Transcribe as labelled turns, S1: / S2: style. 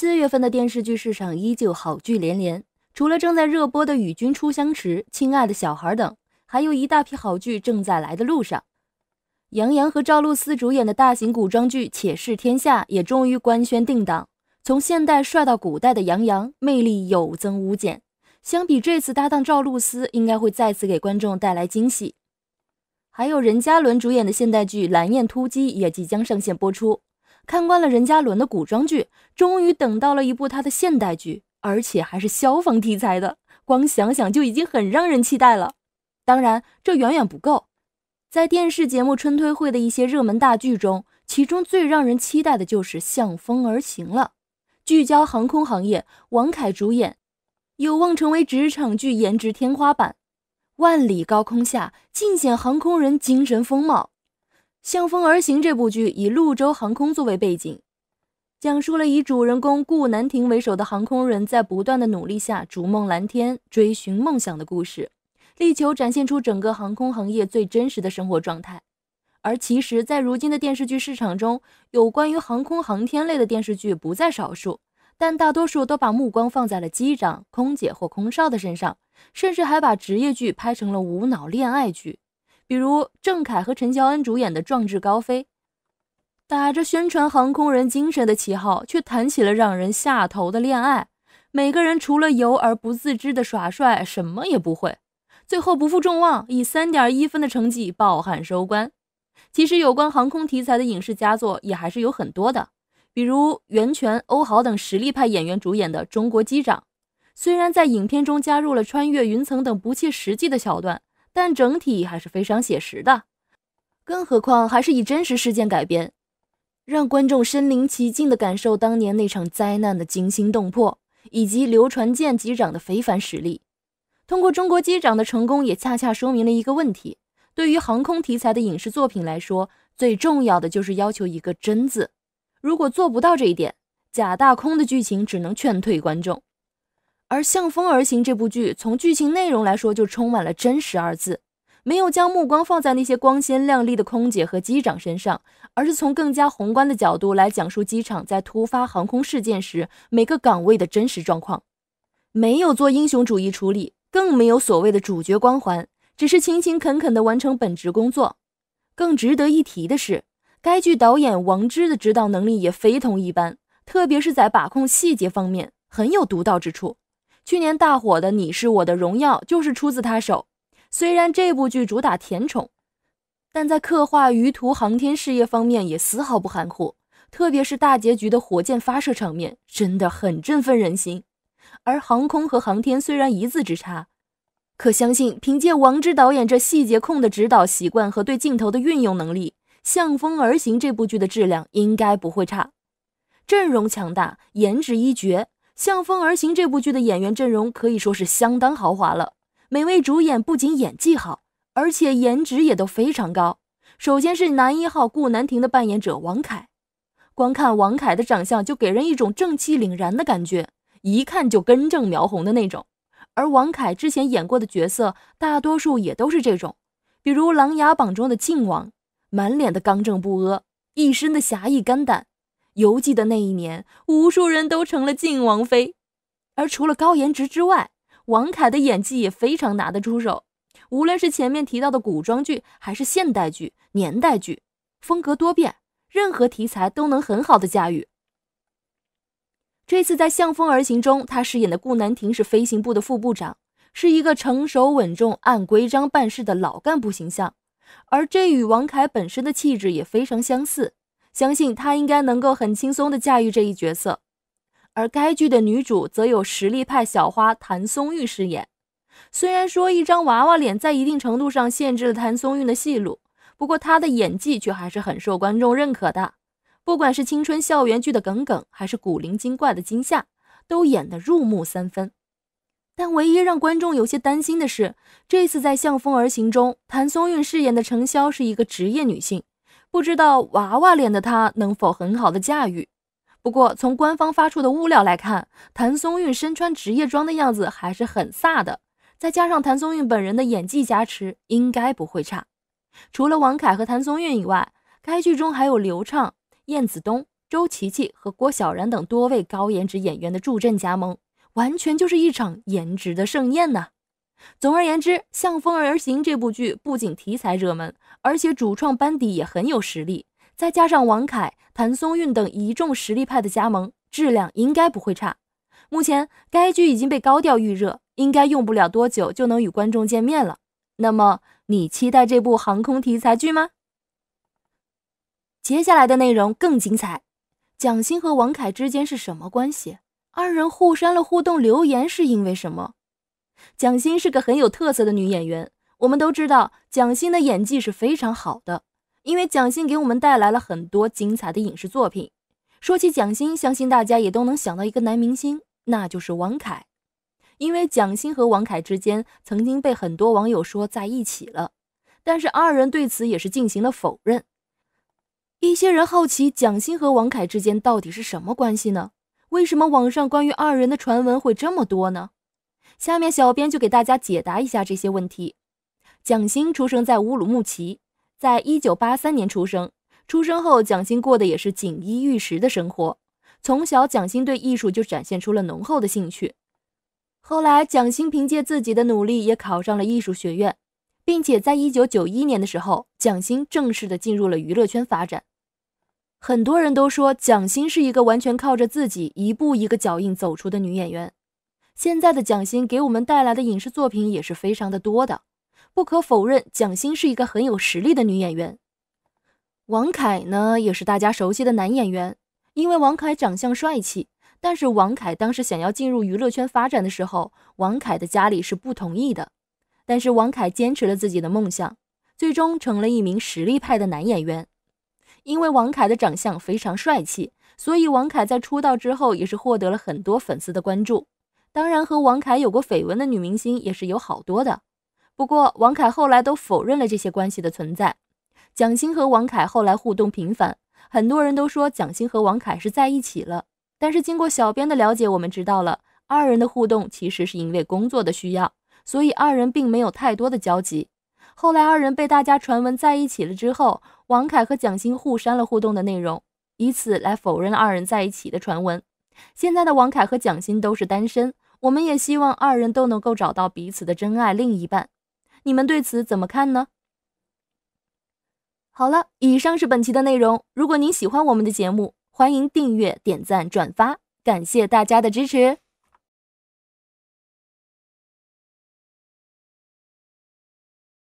S1: 四月份的电视剧市场依旧好剧连连，除了正在热播的《与君初相识》《亲爱的小孩》等，还有一大批好剧正在来的路上。杨洋和赵露思主演的大型古装剧《且试天下》也终于官宣定档，从现代帅到古代的杨洋魅力有增无减，相比这次搭档赵露思，应该会再次给观众带来惊喜。还有任嘉伦主演的现代剧《蓝焰突击》也即将上线播出。看惯了任嘉伦的古装剧，终于等到了一部他的现代剧，而且还是消防题材的，光想想就已经很让人期待了。当然，这远远不够。在电视节目春推会的一些热门大剧中，其中最让人期待的就是《向风而行》了，聚焦航空行业，王凯主演，有望成为职场剧颜值天花板。万里高空下，尽显航空人精神风貌。《向风而行》这部剧以陆州航空作为背景，讲述了以主人公顾南亭为首的航空人在不断的努力下逐梦蓝天、追寻梦想的故事，力求展现出整个航空行业最真实的生活状态。而其实，在如今的电视剧市场中，有关于航空航天类的电视剧不在少数，但大多数都把目光放在了机长、空姐或空少的身上，甚至还把职业剧拍成了无脑恋爱剧。比如郑恺和陈乔恩主演的《壮志高飞》，打着宣传航空人精神的旗号，却谈起了让人下头的恋爱。每个人除了油而不自知的耍帅，什么也不会。最后不负众望，以三点一分的成绩抱憾收官。其实有关航空题材的影视佳作也还是有很多的，比如袁泉、欧豪等实力派演员主演的《中国机长》，虽然在影片中加入了穿越云层等不切实际的桥段。但整体还是非常写实的，更何况还是以真实事件改编，让观众身临其境的感受当年那场灾难的惊心动魄，以及刘传健机长的非凡实力。通过《中国机长》的成功，也恰恰说明了一个问题：对于航空题材的影视作品来说，最重要的就是要求一个“真”字。如果做不到这一点，假大空的剧情只能劝退观众。而《向风而行》这部剧，从剧情内容来说就充满了“真实”二字，没有将目光放在那些光鲜亮丽的空姐和机长身上，而是从更加宏观的角度来讲述机场在突发航空事件时每个岗位的真实状况。没有做英雄主义处理，更没有所谓的主角光环，只是勤勤恳恳地完成本职工作。更值得一提的是，该剧导演王之的指导能力也非同一般，特别是在把控细节方面很有独到之处。去年大火的《你是我的荣耀》就是出自他手。虽然这部剧主打甜宠，但在刻画于途航天事业方面也丝毫不含糊。特别是大结局的火箭发射场面，真的很振奋人心。而航空和航天虽然一字之差，可相信凭借王之导演这细节控的指导习惯和对镜头的运用能力，《向风而行》这部剧的质量应该不会差。阵容强大，颜值一绝。《向风而行》这部剧的演员阵容可以说是相当豪华了，每位主演不仅演技好，而且颜值也都非常高。首先是男一号顾南亭的扮演者王凯，光看王凯的长相就给人一种正气凛然的感觉，一看就根正苗红的那种。而王凯之前演过的角色大多数也都是这种，比如《琅琊榜》中的靖王，满脸的刚正不阿，一身的侠义肝胆。游记的那一年，无数人都成了晋王妃，而除了高颜值之外，王凯的演技也非常拿得出手。无论是前面提到的古装剧，还是现代剧、年代剧，风格多变，任何题材都能很好的驾驭。这次在《向风而行》中，他饰演的顾南亭是飞行部的副部长，是一个成熟稳重、按规章办事的老干部形象，而这与王凯本身的气质也非常相似。相信她应该能够很轻松地驾驭这一角色，而该剧的女主则有实力派小花谭松韵饰演。虽然说一张娃娃脸在一定程度上限制了谭松韵的戏路，不过她的演技却还是很受观众认可的。不管是青春校园剧的耿耿，还是古灵精怪的惊夏，都演得入木三分。但唯一让观众有些担心的是，这次在《向风而行》中，谭松韵饰演的程潇是一个职业女性。不知道娃娃脸的他能否很好的驾驭。不过从官方发出的物料来看，谭松韵身穿职业装的样子还是很飒的，再加上谭松韵本人的演技加持，应该不会差。除了王凯和谭松韵以外，该剧中还有刘畅、燕子东、周琦琦和郭晓然等多位高颜值演员的助阵加盟，完全就是一场颜值的盛宴呢。总而言之，《向风而行》这部剧不仅题材热门，而且主创班底也很有实力，再加上王凯、谭松韵等一众实力派的加盟，质量应该不会差。目前该剧已经被高调预热，应该用不了多久就能与观众见面了。那么，你期待这部航空题材剧吗？接下来的内容更精彩。蒋欣和王凯之间是什么关系？二人互删了互动留言是因为什么？蒋欣是个很有特色的女演员，我们都知道蒋欣的演技是非常好的，因为蒋欣给我们带来了很多精彩的影视作品。说起蒋欣，相信大家也都能想到一个男明星，那就是王凯，因为蒋欣和王凯之间曾经被很多网友说在一起了，但是二人对此也是进行了否认。一些人好奇蒋欣和王凯之间到底是什么关系呢？为什么网上关于二人的传闻会这么多呢？下面小编就给大家解答一下这些问题。蒋欣出生在乌鲁木齐，在一九八三年出生。出生后，蒋欣过的也是锦衣玉食的生活。从小，蒋欣对艺术就展现出了浓厚的兴趣。后来，蒋欣凭借自己的努力也考上了艺术学院，并且在一九九一年的时候，蒋欣正式的进入了娱乐圈发展。很多人都说蒋欣是一个完全靠着自己一步一个脚印走出的女演员。现在的蒋欣给我们带来的影视作品也是非常的多的。不可否认，蒋欣是一个很有实力的女演员。王凯呢，也是大家熟悉的男演员。因为王凯长相帅气，但是王凯当时想要进入娱乐圈发展的时候，王凯的家里是不同意的。但是王凯坚持了自己的梦想，最终成了一名实力派的男演员。因为王凯的长相非常帅气，所以王凯在出道之后也是获得了很多粉丝的关注。当然，和王凯有过绯闻的女明星也是有好多的，不过王凯后来都否认了这些关系的存在。蒋欣和王凯后来互动频繁，很多人都说蒋欣和王凯是在一起了。但是经过小编的了解，我们知道了二人的互动其实是因为工作的需要，所以二人并没有太多的交集。后来二人被大家传闻在一起了之后，王凯和蒋欣互删了互动的内容，以此来否认二人在一起的传闻。现在的王凯和蒋欣都是单身。我们也希望二人都能够找到彼此的真爱另一半，你们对此怎么看呢？好了，以上是本期的内容。如果您喜欢我们的节目，欢迎订阅、点赞、转发，感谢大家的支持。